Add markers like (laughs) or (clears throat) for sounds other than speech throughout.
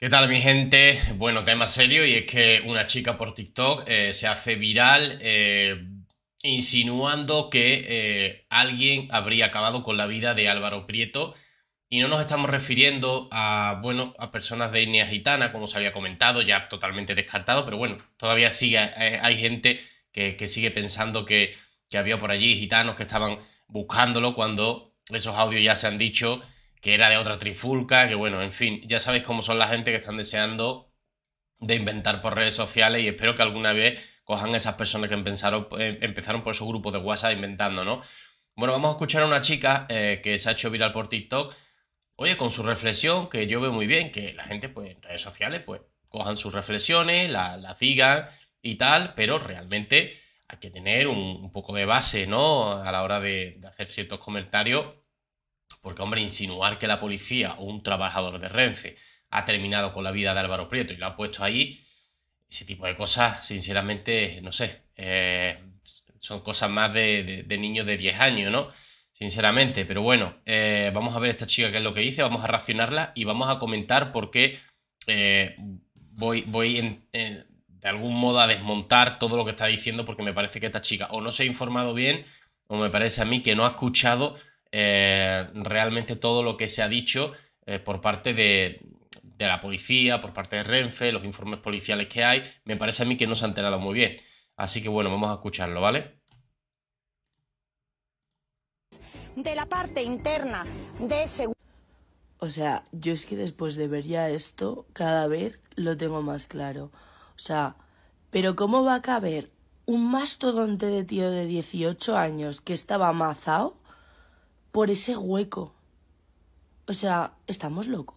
¿Qué tal mi gente? Bueno, tema serio y es que una chica por TikTok eh, se hace viral eh, insinuando que eh, alguien habría acabado con la vida de Álvaro Prieto y no nos estamos refiriendo a, bueno, a personas de etnia gitana, como se había comentado, ya totalmente descartado, pero bueno, todavía sigue, hay gente que, sigue pensando que, que había por allí gitanos que estaban buscándolo cuando esos audios ya se han dicho que era de otra trifulca, que bueno, en fin, ya sabéis cómo son la gente que están deseando de inventar por redes sociales y espero que alguna vez cojan esas personas que empezaron, eh, por esos grupos de WhatsApp inventando, ¿no? Bueno, vamos a escuchar a una chica eh, que se ha hecho viral por TikTok, oye, con su reflexión, que yo veo muy bien que la gente, pues, en redes sociales, pues, cojan sus reflexiones, las la digan y tal, pero realmente hay que tener un, poco de base, ¿no? A la hora de, de hacer ciertos comentarios porque, hombre, insinuar que la policía o un trabajador de Renfe ha terminado con la vida de Álvaro Prieto y lo ha puesto ahí, ese tipo de cosas, sinceramente, no sé, eh, son cosas más de, niños de 10 años, ¿no? Sinceramente, pero bueno, eh, vamos a ver esta chica qué es lo que dice, vamos a racionarla y vamos a comentar por qué eh, voy, voy de algún modo a desmontar todo lo que está diciendo porque me parece que esta chica o no se ha informado bien o me parece a mí que no ha escuchado eh, realmente todo lo que se ha dicho eh, por parte de, de, la policía, por parte de Renfe, los informes policiales que hay, me parece a mí que no se han enterado muy bien. Así que bueno, vamos a escucharlo, ¿vale? De la parte interna de O sea, yo es que después de ver ya esto, cada vez lo tengo más claro. O sea, pero ¿cómo va a caber un mastodonte de tío de 18 años que estaba amazado por ese hueco. O sea, estamos locos.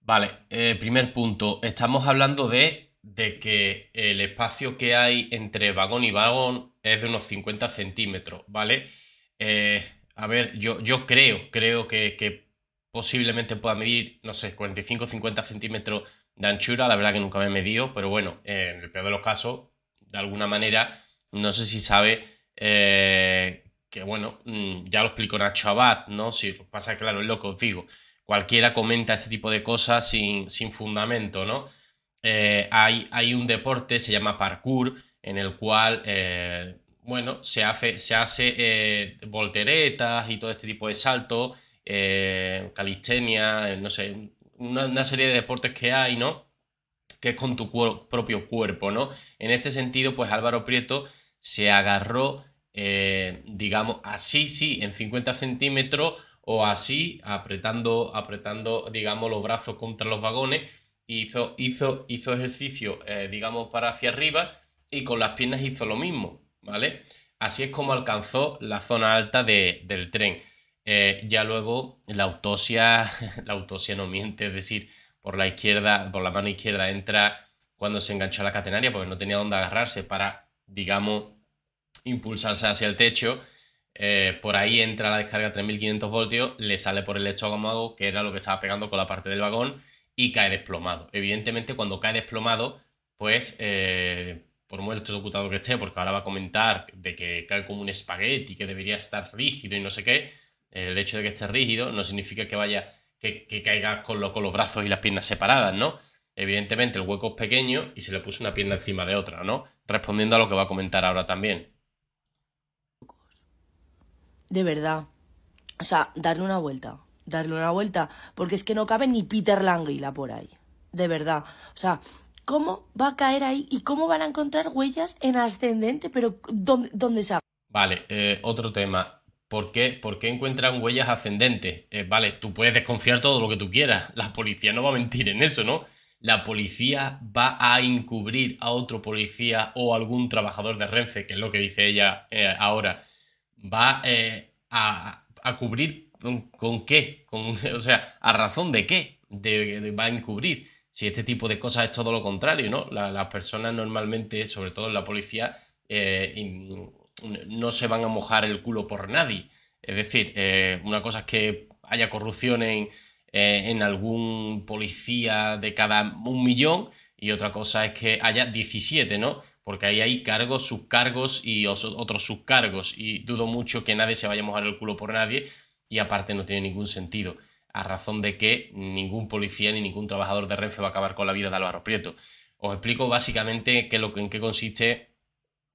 Vale, eh, primer punto. Estamos hablando de, de, que el espacio que hay entre vagón y vagón es de unos 50 centímetros, ¿vale? Eh, a ver, yo, yo creo, creo que, posiblemente pueda medir, no sé, 45 50 centímetros de anchura. La verdad que nunca me he medido, pero bueno, en el peor de los casos, de alguna manera, no sé si sabe eh, que bueno, mm, ya lo explicó Nacho Abad, ¿no? Si pues pasa, claro, es lo que os digo. Cualquiera comenta este tipo de cosas sin, fundamento, ¿no? Eh, hay, hay, un deporte, se llama parkour, en el cual, eh, bueno, se hace, se hace eh, volteretas y todo este tipo de saltos, calistenia, no sé, una, serie de deportes que hay, ¿no? Que es con tu propio cuerpo, ¿no? En este sentido, pues Álvaro Prieto se agarró eh, digamos, así sí, en 50 centímetros o así, apretando, apretando, digamos, los brazos contra los vagones. Hizo, hizo, hizo ejercicio, eh, digamos, para hacia arriba y con las piernas hizo lo mismo, ¿vale? Así es como alcanzó la zona alta del tren. Eh, ya luego la autopsia, (laughs) la autopsia no miente, es decir, por la izquierda, por la mano izquierda entra cuando se enganchó la catenaria porque no tenía dónde agarrarse para, digamos, impulsarse hacia el techo. Eh, por ahí entra la descarga 3500 voltios, le sale por el estómago, que era lo que estaba pegando con la parte del vagón, y cae desplomado. Evidentemente, cuando cae desplomado, pues eh, por muerto ejecutado que esté, porque ahora va a comentar de que cae como un espagueti, que debería estar rígido y no sé qué, el hecho de que esté rígido no significa que vaya, que, caiga con, con los brazos y las piernas separadas, ¿no? Evidentemente el hueco es pequeño y se le puso una pierna encima de otra, ¿no? Respondiendo a lo que va a comentar ahora también de verdad. O sea, darle una vuelta, darle una vuelta, porque es que no cabe ni Peter Languila por ahí, de verdad. O sea, ¿cómo va a caer ahí y cómo van a encontrar huellas en ascendente? Pero ¿dónde, dónde sabe? Vale, eh, otro tema. ¿Por qué? encuentran huellas ascendentes? Eh, vale, tú puedes desconfiar todo lo que tú quieras. La policía no va a mentir en eso, ¿no? La policía va a encubrir a otro policía o algún trabajador de Renfe, que es lo que dice ella eh, ahora. Va a, cubrir con, qué, (laughs) o sea, a razón de qué va a encubrir. Si este tipo de cosas es todo lo contrario, ¿no? las personas normalmente, sobre todo en la policía, eh, no se van a mojar el culo por nadie. Es decir, eh, una cosa es que haya corrupción en, eh, en, algún policía de cada un millón y otra cosa es que haya 17, ¿no? porque ahí hay cargos, subcargos y otros subcargos, y dudo mucho que nadie se vaya a mojar el culo por nadie, y aparte no tiene ningún sentido, a razón de que ningún policía ni ningún trabajador de Renfe va a acabar con la vida de Álvaro Prieto. Os explico básicamente en qué consiste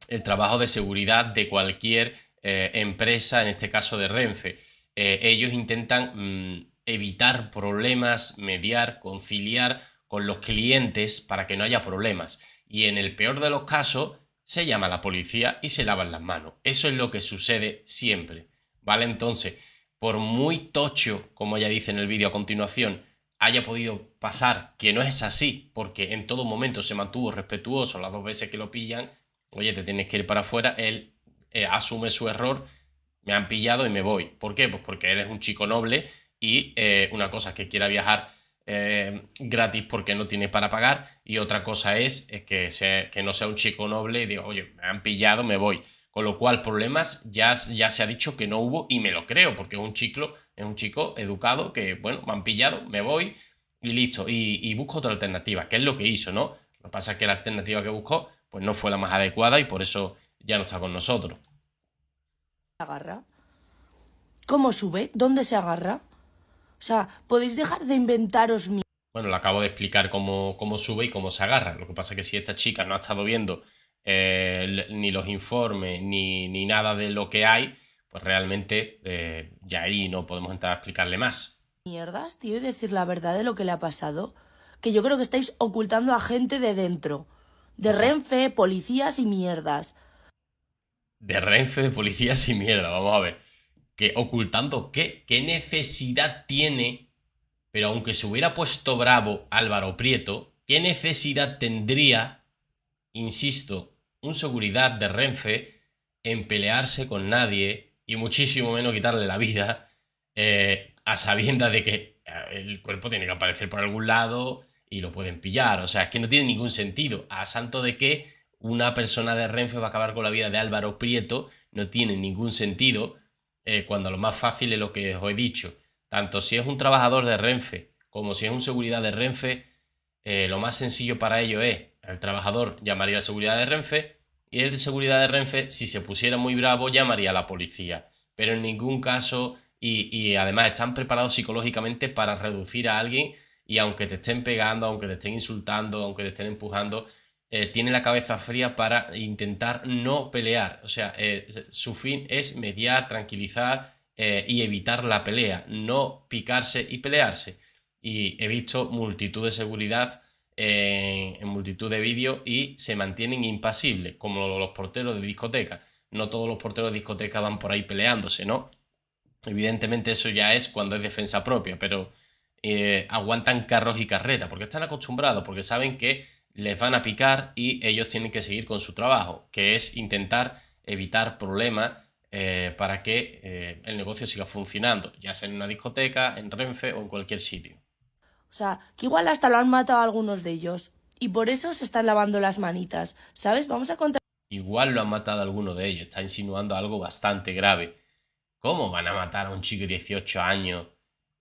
el trabajo de seguridad de cualquier eh, empresa, en este caso de Renfe. Eh, ellos intentan mm, evitar problemas, mediar, conciliar con los clientes para que no haya problemas y en el peor de los casos se llama a la policía y se lavan las manos. Eso es lo que sucede siempre, ¿vale? Entonces, por muy tocho, como ya dice en el vídeo a continuación, haya podido pasar, que no es así, porque en todo momento se mantuvo respetuoso las dos veces que lo pillan, oye, te tienes que ir para afuera, él eh, asume su error, me han pillado y me voy. ¿Por qué? Pues porque él es un chico noble y eh, una cosa es que quiera viajar eh, gratis porque no tiene para pagar y otra cosa es, que, sea, que no sea un chico noble y diga, oye, me han pillado, me voy. Con lo cual, problemas ya, ya se ha dicho que no hubo y me lo creo, porque es un, chico, es un chico educado que, bueno, me han pillado, me voy y listo. Y, busco otra alternativa, que es lo que hizo, ¿no? Lo que pasa es que la alternativa que buscó pues no fue la más adecuada y por eso ya no está con nosotros. ¿Agarra? ¿Cómo sube? ¿Dónde se agarra? O sea, podéis dejar de inventaros mierda. Bueno, le acabo de explicar cómo, sube y cómo se agarra. Lo que pasa es que si esta chica no ha estado viendo eh, ni los informes ni, ni, nada de lo que hay, pues realmente eh, ya ahí no podemos entrar a explicarle más. Mierdas, tío, y decir la verdad de lo que le ha pasado. Que yo creo que estáis ocultando a gente de dentro. De Renfe, policías y mierdas. De Renfe, de policías y mierda, vamos a ver que ¿Qué necesidad tiene? Pero aunque se hubiera puesto bravo Álvaro Prieto, ¿qué necesidad tendría, insisto, un seguridad de Renfe en pelearse con nadie y muchísimo menos quitarle la vida eh, a sabienda de que el cuerpo tiene que aparecer por algún lado y lo pueden pillar? O sea, es que no tiene ningún sentido. A santo de que una persona de Renfe va a acabar con la vida de Álvaro Prieto, no tiene ningún sentido eh, cuando lo más fácil es lo que os he dicho. Tanto si es un trabajador de Renfe como si es un seguridad de Renfe, eh, lo más sencillo para ello es el trabajador llamaría a seguridad de Renfe y el de seguridad de Renfe, si se pusiera muy bravo, llamaría a la policía. Pero en ningún caso, y además están preparados psicológicamente para reducir a alguien y aunque te estén pegando, aunque te estén insultando, aunque te estén empujando, eh, tiene la cabeza fría para intentar no pelear. O sea, eh, su fin es mediar, tranquilizar eh, y evitar la pelea, no picarse y pelearse. Y he visto multitud de seguridad en multitud de vídeos y se mantienen impasibles, como los porteros de discoteca. No todos los porteros de discoteca van por ahí peleándose, ¿no? Evidentemente eso ya es cuando es defensa propia, pero aguantan carros y carretas, porque están acostumbrados, porque saben que les van a picar y ellos tienen que seguir con su trabajo, que es intentar evitar problemas eh, para que eh, el negocio siga funcionando, ya sea en una discoteca, en Renfe o en cualquier sitio. O sea, que igual hasta lo han matado algunos de ellos y por eso se están lavando las manitas, ¿sabes? Vamos a contar... Igual lo han matado algunos alguno de ellos, está insinuando algo bastante grave. ¿Cómo van a matar a un chico de 18 años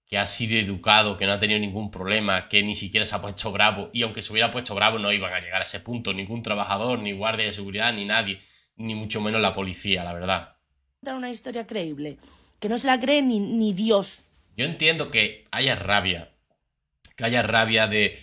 que ha sido educado, que no ha tenido ningún problema, que ni siquiera se ha puesto bravo, y aunque se hubiera puesto bravo no iban a llegar a ese punto, ningún trabajador, ni guardia de seguridad, ni nadie, ni mucho menos la policía, la verdad. Una historia creíble, que no se la cree ni, Dios. Yo entiendo que haya rabia, que haya rabia de...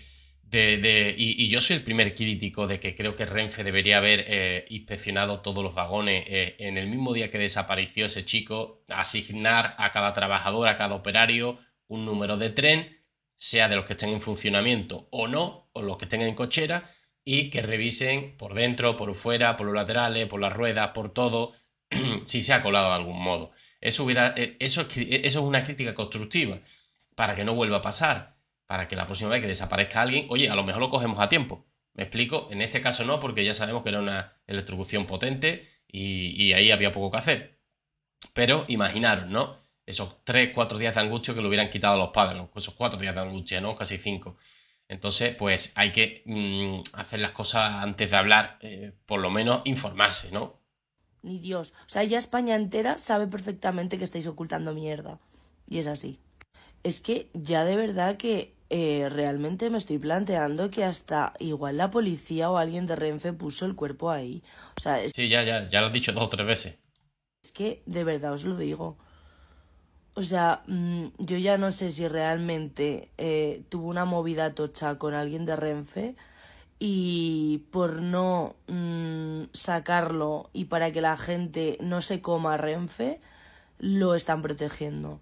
y, yo soy el primer crítico de que creo que Renfe debería haber eh, inspeccionado todos los vagones eh, en el mismo día que desapareció ese chico, asignar a cada trabajador, a cada operario, un número de tren, sea de los que estén en funcionamiento o no, o los que estén en cochera, y que revisen por dentro, por fuera, por los laterales, por las ruedas, por todo, (clears throat) si se ha colado de algún modo. Eso, hubiera, eh, eso, eso es una crítica constructiva, para que no vuelva a pasar, para que la próxima vez que desaparezca alguien, oye, a lo mejor lo cogemos a tiempo. ¿Me explico? En este caso no, porque ya sabemos que era una electrocución potente y, y ahí había poco que hacer. Pero imaginaron ¿no? esos 3, 4 días de angustia que le hubieran quitado a los padres, esos 4 días de angustia, ¿no? Casi 5. Entonces, pues hay que mm, hacer las cosas antes de hablar, eh, por lo menos informarse, ¿no? Ni Dios. O sea, ya España entera sabe perfectamente que estáis ocultando mierda. Y es así. Es que ya de verdad que eh, realmente me estoy planteando que hasta igual la policía o alguien de Renfe puso el cuerpo ahí. O sea, Sí, ya, ya, ya lo has dicho dos o tres veces. Es que de verdad os lo digo. O sea, mm, yo ya no sé si realmente eh, tuvo una movida tocha con alguien de Renfe y por no mm, sacarlo y para que la gente no se coma Renfe, lo están protegiendo.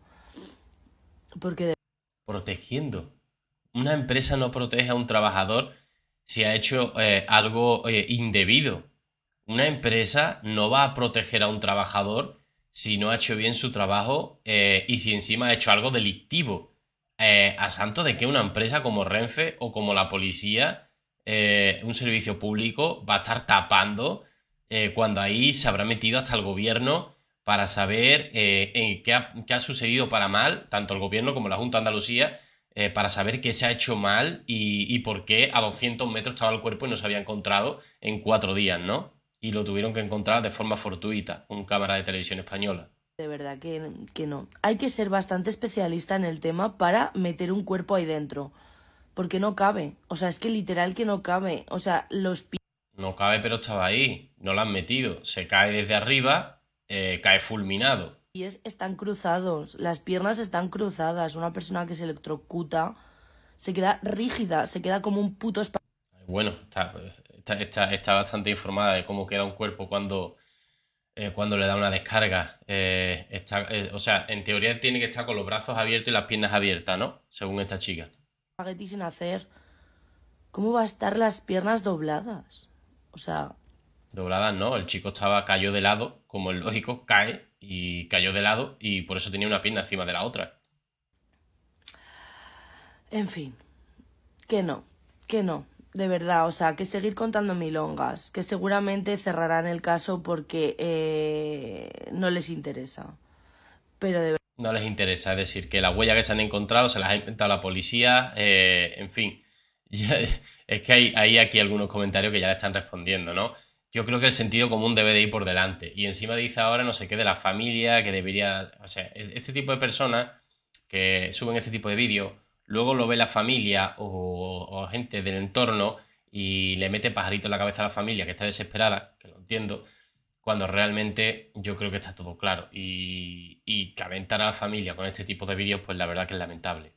Porque Protegiendo. Una empresa no protege a un trabajador si ha hecho eh, algo eh, indebido. Una empresa no va a proteger a un trabajador si no ha hecho bien su trabajo eh, y si encima ha hecho algo delictivo, eh, a santo de que una empresa como Renfe o como la policía, eh, un servicio público, va a estar tapando cuando ahí se habrá metido hasta el gobierno para saber en qué, ha, sucedido para mal, tanto el gobierno como la Junta de Andalucía, para saber qué se ha hecho mal y, y por qué a 200 metros estaba el cuerpo y no se había encontrado en cuatro días, ¿no? y lo tuvieron que encontrar de forma fortuita, un cámara de televisión española. De verdad que, que no. Hay que ser bastante especialista en el tema para meter un cuerpo ahí dentro. Porque no cabe. O sea, es que literal que no cabe. O sea, los... pies. No cabe, pero estaba ahí. No lo han metido. Se cae desde arriba, eh, cae fulminado. Y es, están cruzados. Las piernas están cruzadas. Una persona que se electrocuta se queda rígida, se queda como un puto... Bueno, está, está, bastante informada de cómo queda un cuerpo cuando, eh, cuando le da una descarga. Eh, eh, o sea, en teoría tiene que estar con los brazos abiertos y las piernas abiertas, ¿no? Según esta chica. hacer. ¿Cómo va a estar las piernas dobladas? O sea. Dobladas no, el chico estaba, cayó de lado, como es lógico, cae y cayó de lado y por eso tenía una pierna encima de la otra. En fin, que no, que no, de verdad, o sea, que seguir contando milongas, que seguramente cerrarán el caso porque eh, no les interesa. Pero de No les interesa, es decir, que la huella que se han encontrado se las ha inventado la policía, eh, en fin. (laughs) es que hay, hay, aquí algunos comentarios que ya le están respondiendo, ¿no? Yo creo que el sentido común debe de ir por delante. Y encima dice ahora no sé qué de la familia, que debería... O sea, e-, este tipo de personas que suben este tipo de vídeos luego lo ve la familia o, gente del entorno y le mete pajarito en la cabeza a la familia que está desesperada, que lo entiendo, cuando realmente yo creo que está todo claro. Y, y a la familia con este tipo de vídeos, pues la verdad que es lamentable.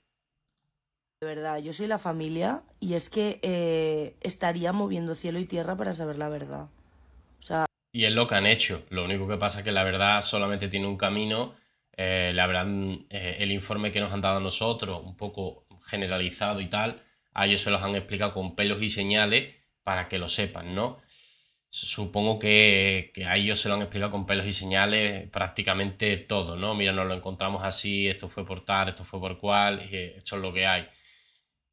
De verdad, yo soy la familia y es que eh, estaría moviendo cielo y tierra para saber la verdad. O sea... Y es lo que han hecho. Lo único que pasa es que la verdad solamente tiene un camino. Eh, la eh, el informe que nos han dado a nosotros, un poco generalizado y tal, a ellos se los han explicado con pelos y señales para que lo sepan, ¿no? Supongo que, a ellos se lo han explicado con pelos y señales prácticamente todo, ¿no? Mira, nos lo encontramos así, esto fue por tal, esto fue por cual, esto es lo que hay.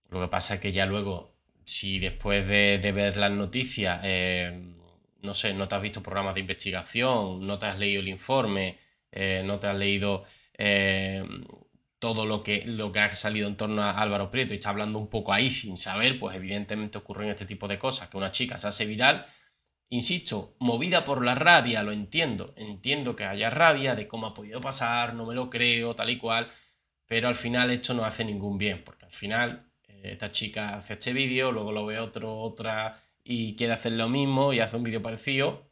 Lo que pasa es que ya luego, si después de, ver las noticias, eh, no sé, no te has visto programas de investigación, no te has leído el informe, eh, no te has leído eh, todo lo que, lo que ha salido en torno a Álvaro Prieto y está hablando un poco ahí sin saber, pues evidentemente ocurren este tipo de cosas, que una chica se hace viral, insisto, movida por la rabia, lo entiendo, entiendo que haya rabia de cómo ha podido pasar, no me lo creo, tal y cual, pero al final esto no hace ningún bien, porque al final eh, esta chica hace este vídeo, luego lo ve otro, otra y quiere hacer lo mismo y hace un vídeo parecido,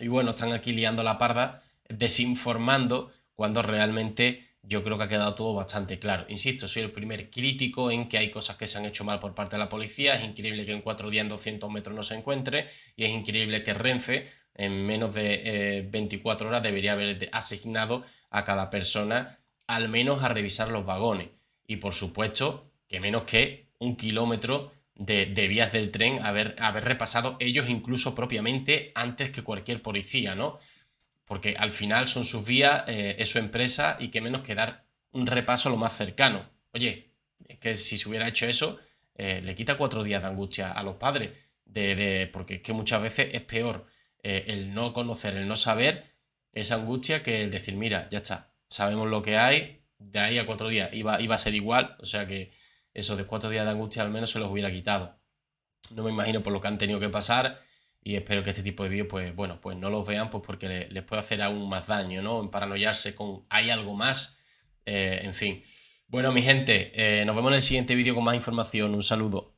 y bueno, están aquí liando la parda, desinformando cuando realmente yo creo que ha quedado todo bastante claro. Insisto, soy el primer crítico en que hay cosas que se han hecho mal por parte de la policía. Es increíble que en cuatro días en 200 metros no se encuentre y es increíble que Renfe en menos de 24 eh, horas debería haber asignado a cada persona al menos a revisar los vagones. Y por supuesto que menos que un kilómetro de, vías del tren haber, haber repasado ellos incluso propiamente antes que cualquier policía, ¿no? porque al final son sus vías, eh, es su empresa y qué menos que dar un repaso a lo más cercano. Oye, es que si se hubiera hecho eso, eh, le quita cuatro días de angustia a los padres, de, de, porque es que muchas veces es peor eh, el no conocer, el no saber esa angustia que el decir, mira, ya está, sabemos lo que hay, de ahí a cuatro días iba, iba a ser igual, o sea que esos de cuatro días de angustia al menos se los hubiera quitado. No me imagino por lo que han tenido que pasar y espero que este tipo de vídeos, pues bueno, pues no los vean, pues porque les puede hacer aún más daño, ¿no? En paranoiarse con hay algo más, eh, en fin. Bueno, mi gente, eh, nos vemos en el siguiente vídeo con más información. Un saludo.